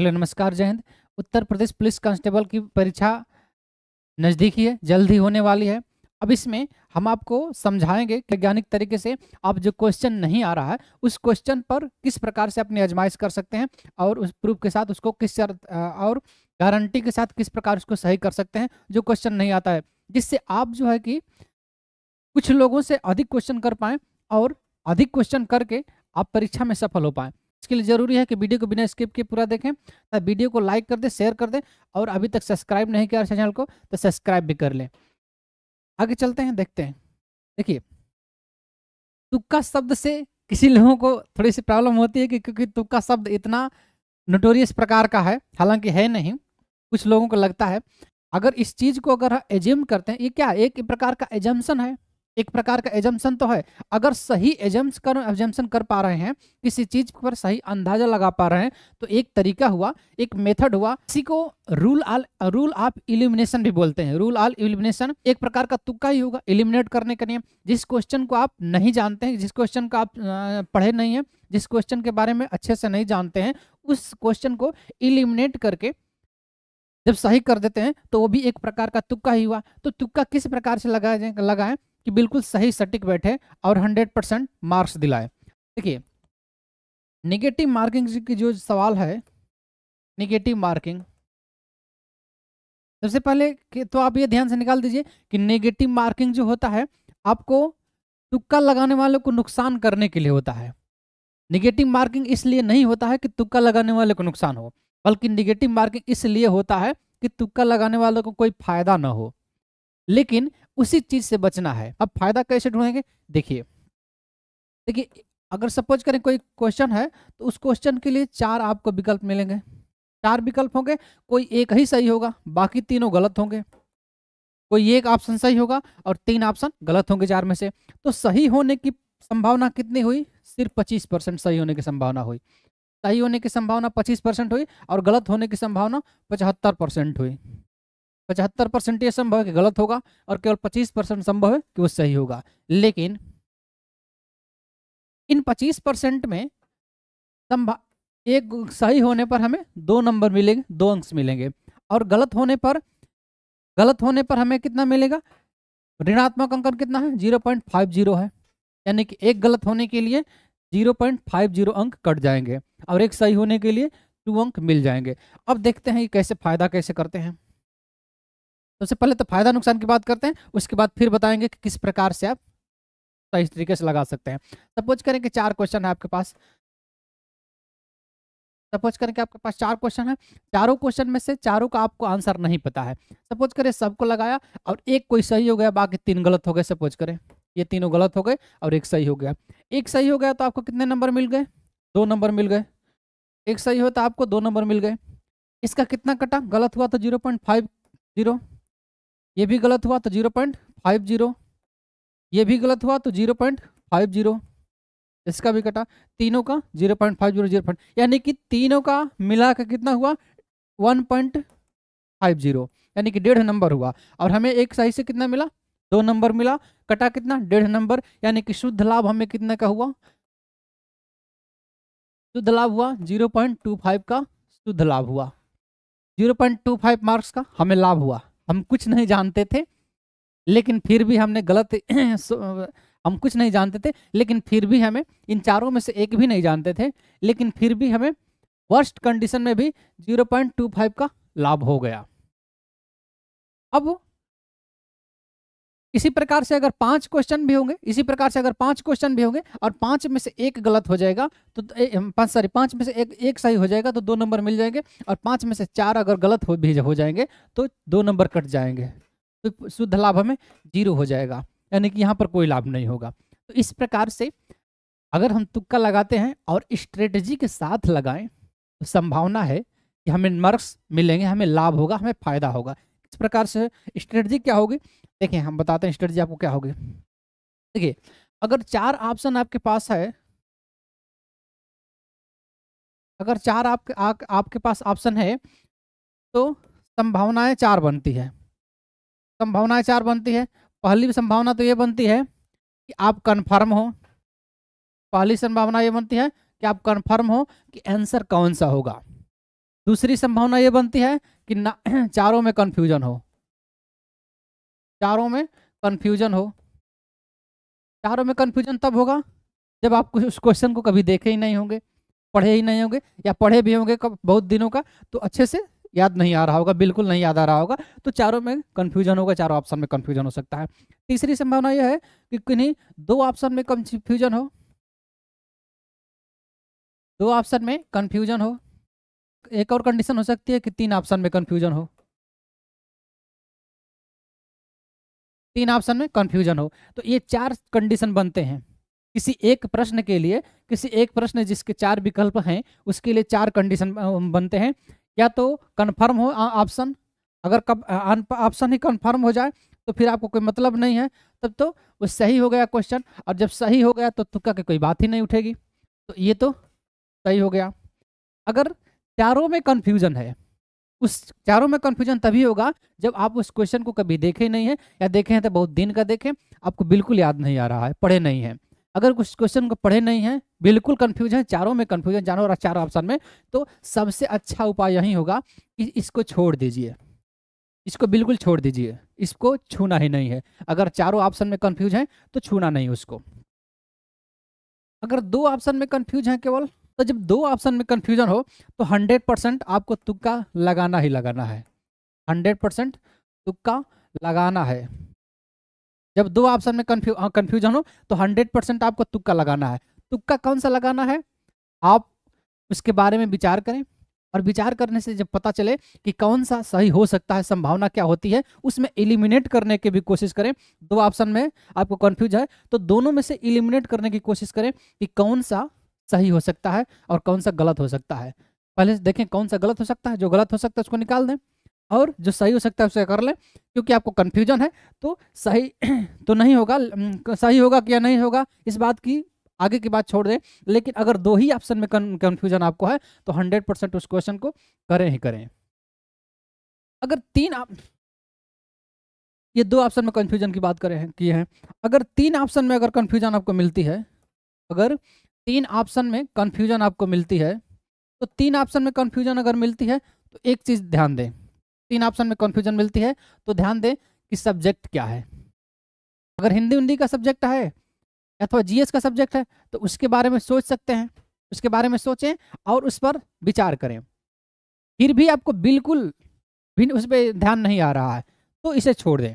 hello नमस्कार जय हिंद उत्तर प्रदेश पुलिस कांस्टेबल की परीक्षा नज़दीक ही है जल्द ही होने वाली है अब इसमें हम आपको समझाएंगे वैज्ञानिक तरीके से आप जो क्वेश्चन नहीं आ रहा है उस क्वेश्चन पर किस प्रकार से अपनी आजमाइश कर सकते हैं और उस प्रूफ के साथ उसको किस और गारंटी के साथ किस प्रकार उसको सही कर सकते हैं जो क्वेश्चन नहीं आता है जिससे आप जो है कि कुछ लोगों से अधिक क्वेश्चन कर पाएँ और अधिक क्वेश्चन करके आप परीक्षा में सफल हो पाएँ इसके लिए ज़रूरी है कि वीडियो को बिना स्किप के पूरा देखें और वीडियो को लाइक कर दें शेयर कर दें और अभी तक सब्सक्राइब नहीं किया चैनल को तो सब्सक्राइब भी कर लें आगे चलते हैं देखते हैं देखिए तुक्का शब्द से किसी लोगों को थोड़ी सी प्रॉब्लम होती है कि क्योंकि तुक्का शब्द इतना नोटोरियस प्रकार का है हालांकि है नहीं कुछ लोगों को लगता है अगर इस चीज़ को अगर एज्यूम करते हैं ये क्या एक प्रकार का एजम्सन है एक प्रकार का एजम्सन तो है अगर सही एजम्स कर एजम्सन कर पा रहे हैं किसी चीज पर सही अंदाजा लगा पा रहे हैं तो एक तरीका हुआ एक मेथड हुआ इसी को rule all rule of illumination भी बोलते हैं रूल ऑल इल्यूमिनेशन एक प्रकार का तुक्का ही होगा इल्यूमिनेट करने के लिए जिस क्वेश्चन को आप नहीं जानते हैं जिस क्वेश्चन को आप पढ़े नहीं है जिस क्वेश्चन के बारे में अच्छे से नहीं जानते हैं उस क्वेश्चन को इल्यूमिनेट करके जब सही कर देते हैं तो वो भी एक प्रकार का तुक्का ही हुआ तो तुक्का किस प्रकार से लगाए लगाएं कि बिल्कुल सही सटीक बैठे और हंड्रेड परसेंट मार्क्स दिलाए देखिए निगेटिव मार्किंग की जो सवाल है निगेटिव मार्किंग सबसे पहले कि तो आप ये ध्यान से निकाल दीजिए कि नेगेटिव मार्किंग जो होता है आपको तुक्का लगाने वालों को नुकसान करने के लिए होता है निगेटिव मार्किंग इसलिए नहीं होता है कि तुक्का लगाने वाले को नुकसान हो बल्कि निगेटिव मार्किंग इसलिए होता है कि तुक्का लगाने वालों को कोई फायदा ना हो लेकिन उसी चीज से बचना है अब फायदा कैसे ढूंढेंगे देखिए देखिए अगर सपोज करें कोई क्वेश्चन है तो उस क्वेश्चन के लिए चार आपको विकल्प मिलेंगे चार विकल्प होंगे कोई एक ही सही होगा बाकी तीनों गलत होंगे कोई एक ऑप्शन सही होगा और तीन ऑप्शन गलत होंगे चार में से तो सही होने की संभावना कितनी हुई सिर्फ पच्चीस परसेंट सही होने की संभावना हुई सही होने की संभावना पच्चीस परसेंट हुई और गलत होने की संभावना पचहत्तर परसेंट हुई पचहत्तर परसेंट ये संभव है कि गलत होगा और केवल पच्चीस परसेंट संभव है कि वो सही होगा लेकिन इन पच्चीस परसेंट में संभा एक सही होने पर हमें दो नंबर मिलेंगे दो अंक मिलेंगे और गलत होने पर गलत होने पर हमें कितना मिलेगा ऋणात्मक अंकन कितना है जीरो पॉइंट फाइव जीरो है यानी कि एक गलत होने के लिए जीरो पॉइंट फाइव जीरो अंक कट जाएंगे और एक सही होने के लिए टू अंक मिल जाएंगे अब देखते हैं ये कैसे फ़ायदा कैसे करते हैं सबसे पहले तो फायदा नुकसान की बात करते हैं उसके बाद फिर बताएंगे कि किस प्रकार से आप सही तरीके से लगा सकते हैं सपोज करें कि चार क्वेश्चन है आपके पास सपोज करें कि आपके पास चार क्वेश्चन है चारों क्वेश्चन में से चारों का आपको आंसर नहीं पता है सपोज करें सबको लगाया और एक कोई सही हो गया बाकी तीन गलत हो गए सपोज करें ये तीनों गलत हो गए और एक सही हो गया एक सही हो गया तो आपको कितने नंबर मिल गए दो नंबर मिल गए एक सही हो तो आपको दो नंबर मिल गए इसका कितना कटा गलत हुआ तो जीरो पॉइंट फाइव जीरो ये भी गलत हुआ तो जीरो पॉइंट फाइव जीरो ये भी गलत हुआ तो जीरो पॉइंट फाइव जीरो इसका भी कटा तीनों का zero point five zero zero point यानी कि तीनों का मिला कर कितना हुआ वन पॉइंट फाइव जीरो यानी कि डेढ़ नंबर हुआ और हमें एक सही से कितना मिला दो नंबर मिला कटा कितना डेढ़ नंबर यानी कि शुद्ध लाभ हमें कितने का हुआ शुद्ध लाभ हुआ जीरो पॉइंट टू फाइव का शुद्ध लाभ हुआ zero point two five marks का हमें लाभ हुआ हम कुछ नहीं जानते थे लेकिन फिर भी हमने गलत हम कुछ नहीं जानते थे लेकिन फिर भी हमें इन चारों में से एक भी नहीं जानते थे लेकिन फिर भी हमें वर्स्ट कंडीशन में भी 0.25 का लाभ हो गया अब इसी प्रकार से अगर पांच क्वेश्चन भी होंगे इसी प्रकार से अगर पांच क्वेश्चन भी होंगे और पांच में से एक गलत हो जाएगा तो पांच सॉरी पांच में से एक एक सही हो जाएगा तो दो नंबर मिल जाएंगे और पांच में से चार अगर गलत हो भी हो जाएंगे तो दो नंबर कट जाएंगे तो शुद्ध लाभ हमें जीरो हो जाएगा यानी कि यहाँ पर कोई लाभ नहीं होगा तो इस प्रकार से अगर हम तुक्का लगाते हैं और स्ट्रेटजी के साथ लगाएं तो संभावना है कि हमें मार्क्स मिलेंगे हमें लाभ होगा हमें फायदा होगा इस प्रकार से स्ट्रेटजी क्या होगी देखिए हम बताते हैं स्ट्रेटजी आपको क्या होगी देखिए अगर चार ऑप्शन आपके पास है अगर चार आपके आ, आपके पास ऑप्शन है तो संभावनाएं चार बनती है संभावनाएं चार बनती है पहली संभावना तो ये बनती है कि आप कन्फर्म हो पहली संभावना ये बनती है कि आप कन्फर्म हो कि आंसर कौन सा होगा दूसरी संभावना ये बनती है कि ना चारों में कन्फ्यूजन हो चारों में कन्फ्यूजन हो चारों में कन्फ्यूजन तब होगा जब आप कुछ उस क्वेश्चन को कभी देखे ही नहीं होंगे पढ़े ही नहीं होंगे या पढ़े भी होंगे कब बहुत दिनों का तो अच्छे से याद नहीं आ रहा होगा बिल्कुल नहीं याद आ रहा होगा तो चारों में कन्फ्यूजन होगा चारों ऑप्शन में कन्फ्यूजन हो सकता है तीसरी संभावना यह है कि किन्हीं दो ऑप्शन में कन्फ्यूजन हो दो ऑप्शन में कन्फ्यूजन हो एक और कंडीशन हो सकती है कि तीन ऑप्शन में कन्फ्यूजन हो तीन ऑप्शन में कन्फ्यूजन हो तो ये चार कंडीशन बनते हैं किसी एक प्रश्न के लिए किसी एक प्रश्न जिसके चार विकल्प हैं उसके लिए चार कंडीशन बनते हैं या तो कन्फर्म हो ऑप्शन अगर कब ऑप्शन ही कन्फर्म हो जाए तो फिर आपको कोई मतलब नहीं है तब तो वो सही हो गया क्वेश्चन और जब सही हो गया तो तुक्का की कोई बात ही नहीं उठेगी तो ये तो सही हो गया अगर चारों में कन्फ्यूजन है उस चारों में कन्फ्यूजन तभी होगा जब आप उस क्वेश्चन को कभी देखे नहीं है या देखे हैं तो बहुत दिन का देखें आपको बिल्कुल याद नहीं आ रहा है पढ़े नहीं हैं अगर उस क्वेश्चन को पढ़े नहीं हैं बिल्कुल कन्फ्यूजन चारों में कन्फ्यूजन जानो और चारों ऑप्शन में तो सबसे अच्छा उपाय यही होगा कि इसको छोड़ दीजिए इसको बिल्कुल छोड़ दीजिए इसको छूना ही नहीं है अगर चारों ऑप्शन में कन्फ्यूज हैं तो छूना नहीं उसको अगर दो ऑप्शन में कन्फ्यूज हैं केवल तो जब दो ऑप्शन में कन्फ्यूजन हो तो हंड्रेड परसेंट आपको तुक्का लगाना ही लगाना है हंड्रेड परसेंट तुक्का लगाना है जब दो ऑप्शन में कंफ्यूजन कन्फ्यूजन हाँ, हो तो हंड्रेड परसेंट आपको तुक्का लगाना है तुक्का कौन सा लगाना है आप उसके बारे में विचार करें और विचार करने से जब पता चले कि कौन सा सही हो सकता है संभावना क्या होती है उसमें इलिमिनेट करने की भी कोशिश करें दो ऑप्शन में आपको कंफ्यूज है तो दोनों में से इलिमिनेट करने की कोशिश करें कि कौन सा सही हो सकता है और कौन सा गलत हो सकता है पहले देखें कौन सा गलत हो सकता है जो गलत हो सकता है उसको निकाल दें और जो सही हो सकता है उसे कर लें क्योंकि आपको कन्फ्यूजन है तो सही तो नहीं होगा सही होगा कि नहीं होगा इस बात की आगे की बात छोड़ दें लेकिन अगर दो ही ऑप्शन में कन्फ्यूजन आपको है तो हंड्रेड परसेंट उस क्वेश्चन को करें ही करें अगर तीन आप ये दो ऑप्शन में कन्फ्यूजन की बात करें किए हैं अगर तीन ऑप्शन में अगर कन्फ्यूजन आपको मिलती है अगर तीन ऑप्शन में कन्फ्यूजन आपको मिलती है तो तीन ऑप्शन में कन्फ्यूजन अगर मिलती है तो एक चीज़ ध्यान दें तीन ऑप्शन में कन्फ्यूजन मिलती है तो ध्यान दें कि सब्जेक्ट क्या है अगर हिंदी उन्दी का सब्जेक्ट है अथवा जी का सब्जेक्ट है तो उसके बारे में सोच सकते हैं उसके बारे में सोचें और उस पर विचार करें फिर भी आपको बिल्कुल भी उस पर ध्यान नहीं आ रहा है तो इसे छोड़ दें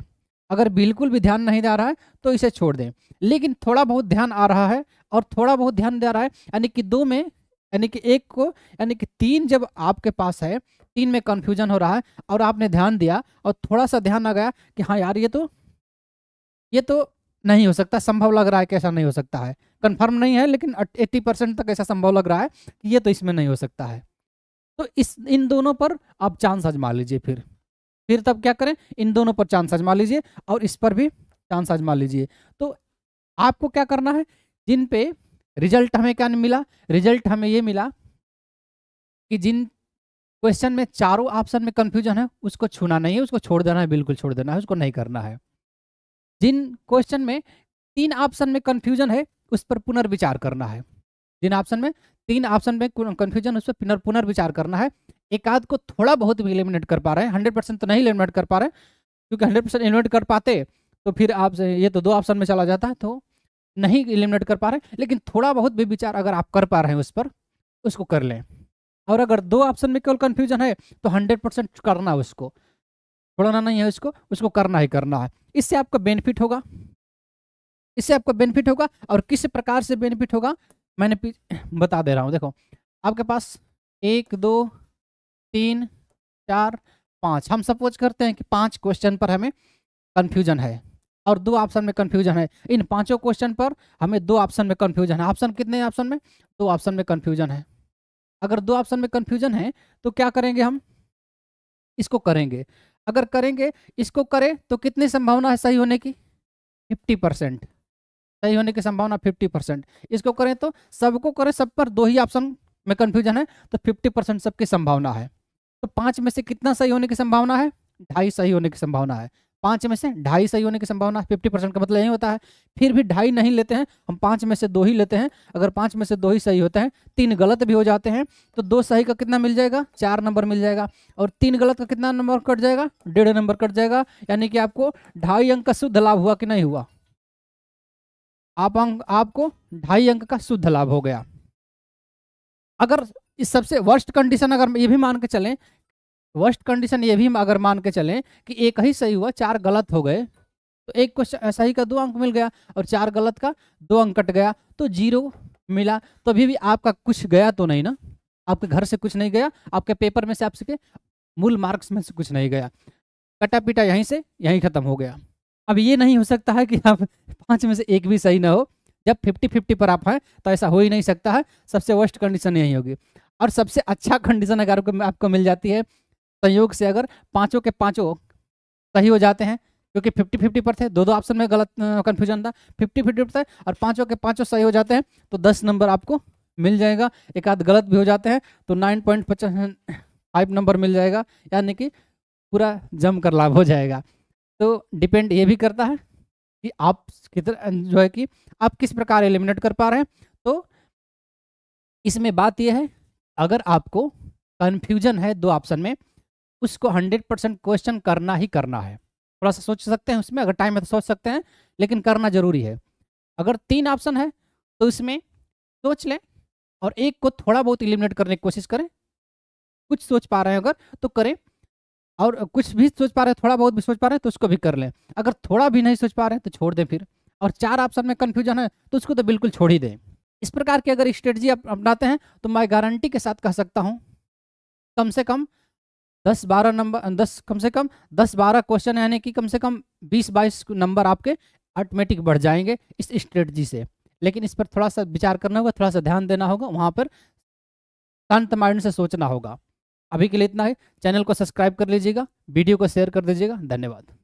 अगर बिल्कुल भी ध्यान नहीं जा रहा है तो इसे छोड़ दें लेकिन थोड़ा बहुत ध्यान आ रहा है और थोड़ा बहुत ध्यान दे रहा है यानी कि दो में यानी कि एक को यानी कि तीन जब आपके पास है तीन में कन्फ्यूजन हो रहा है और आपने ध्यान दिया और थोड़ा सा ध्यान आ गया कि हाँ यार ये तो ये तो नहीं हो सकता संभव लग रहा है कि ऐसा नहीं हो सकता है कंफर्म नहीं है लेकिन 80 परसेंट तक ऐसा संभव लग रहा है कि ये तो इसमें नहीं हो सकता है तो इस इन दोनों पर आप चांस आजमा लीजिए फिर फिर तब क्या करें इन दोनों पर चांस आजमा लीजिए और इस पर भी चांस आजमा लीजिए तो आपको क्या करना है जिन पे रिजल्ट हमें क्या मिला रिजल्ट हमें ये मिला कि जिन क्वेश्चन में चारों ऑप्शन में कंफ्यूजन है उसको छूना नहीं है उसको छोड़ देना है बिल्कुल छोड़ देना है उसको नहीं करना है जिन क्वेश्चन में तीन ऑप्शन में कंफ्यूजन है उस पर पुनर्विचार करना है जिन ऑप्शन में तीन ऑप्शन में कंफ्यूजन उस पर पुनर्विचार करना है एक आध को थोड़ा बहुत भी एलिमिनेट कर पा रहे हैं हंड्रेड परसेंट तो नहीं एलिमिनेट कर पा रहे क्योंकि हंड्रेड परसेंट एलिमिनेट कर पाते तो फिर आप ये तो दो ऑप्शन में चला जाता है तो नहीं इलिमिनेट कर पा रहे लेकिन थोड़ा बहुत भी विचार अगर आप कर पा रहे हैं उस पर उसको कर लें और अगर दो ऑप्शन में केवल कन्फ्यूजन है तो हंड्रेड परसेंट करना है उसको छोड़ना नहीं है उसको उसको करना ही करना है इससे आपका बेनिफिट होगा इससे आपका बेनिफिट होगा और किस प्रकार से बेनिफिट होगा मैंने बता दे रहा हूँ देखो आपके पास एक दो तीन चार पाँच हम सपोज करते हैं कि पाँच क्वेश्चन पर हमें कन्फ्यूजन है और दो ऑप्शन में कन्फ्यूजन है इन पांचों क्वेश्चन पर हमें दो ऑप्शन में कन्फ्यूजन है ऑप्शन कितने ऑप्शन में दो ऑप्शन में कन्फ्यूजन है अगर दो ऑप्शन में कन्फ्यूजन है तो क्या करेंगे हम इसको करेंगे अगर करेंगे इसको करें तो कितनी संभावना है सही होने की फिफ्टी परसेंट सही होने की संभावना फिफ्टी परसेंट इसको करें तो सबको करें सब पर दो ही ऑप्शन में कन्फ्यूजन है तो फिफ्टी परसेंट सबकी संभावना है तो पाँच में से कितना सही होने की संभावना है ढाई सही होने की संभावना है पांच में से ढाई सही होने की संभावना फिफ्टी परसेंट का मतलब यही होता है फिर भी ढाई नहीं लेते हैं हम पांच में से दो ही लेते हैं अगर पांच में से दो ही सही होते हैं तीन गलत भी हो जाते हैं तो दो सही का कितना मिल जाएगा चार नंबर मिल जाएगा और तीन गलत का कितना नंबर कट जाएगा डेढ़ नंबर कट जाएगा यानी कि आपको ढाई अंक का शुद्ध लाभ हुआ कि नहीं हुआ आप अंक आपको ढाई अंक का शुद्ध लाभ हो गया अगर इस सबसे वर्स्ट कंडीशन अगर ये भी मान के चलें वर्स्ट कंडीशन ये भी अगर मान के चलें कि एक ही सही हुआ चार गलत हो गए तो एक को सही का दो अंक मिल गया और चार गलत का दो अंक कट गया तो जीरो मिला तो अभी भी आपका कुछ गया तो नहीं ना आपके घर से कुछ नहीं गया आपके पेपर में से आपके मूल मार्क्स में से कुछ नहीं गया कटा पीटा यहीं से यहीं ख़त्म हो गया अब ये नहीं हो सकता है कि आप पाँच में से एक भी सही ना हो जब फिफ्टी फिफ्टी पर आप हैं तो ऐसा हो ही नहीं सकता है सबसे वर्स्ट कंडीशन यही होगी और सबसे अच्छा कंडीशन अगर आपको मिल जाती है संयोग से अगर पाँचों के पाँचों सही हो जाते हैं क्योंकि फिफ्टी फिफ्टी पर थे दो दो ऑप्शन में गलत कन्फ्यूजन था फिफ्टी फिफ्टी पर थे और पांचों के पाँचों सही हो जाते हैं तो दस नंबर आपको मिल जाएगा एक आध गलत भी हो जाते हैं तो नाइन पॉइंट पचास फाइव नंबर मिल जाएगा यानी कि पूरा जम कर लाभ हो जाएगा तो डिपेंड ये भी करता है कि आप कितना जो है कि आप किस प्रकार एलिमिनेट कर पा रहे हैं तो इसमें बात यह है अगर आपको कन्फ्यूजन है दो ऑप्शन में उसको हंड्रेड परसेंट क्वेश्चन करना ही करना है थोड़ा सा सोच सकते हैं उसमें अगर टाइम है तो सोच सकते हैं लेकिन करना जरूरी है अगर तीन ऑप्शन है तो इसमें सोच लें और एक को थोड़ा बहुत इलिमिनेट करने की कोशिश करें कुछ सोच पा रहे हैं अगर तो करें और कुछ भी सोच पा रहे हैं थोड़ा बहुत भी सोच पा रहे हैं तो उसको भी कर लें अगर थोड़ा भी नहीं सोच पा रहे हैं तो छोड़ दें फिर और चार ऑप्शन में कन्फ्यूजन है तो उसको तो बिल्कुल छोड़ ही दें इस प्रकार की अगर स्ट्रेटजी आप अपनाते हैं तो मैं गारंटी के साथ कह सकता हूँ कम से कम दस बारह नंबर दस कम से कम दस बारह क्वेश्चन यानी कि कम से कम बीस बाईस नंबर आपके ऑटोमेटिक बढ़ जाएंगे इस स्ट्रेटजी से लेकिन इस पर थोड़ा सा विचार करना होगा थोड़ा सा ध्यान देना होगा वहाँ पर शांत माइंड से सोचना होगा अभी के लिए इतना है चैनल को सब्सक्राइब कर लीजिएगा वीडियो को शेयर कर दीजिएगा धन्यवाद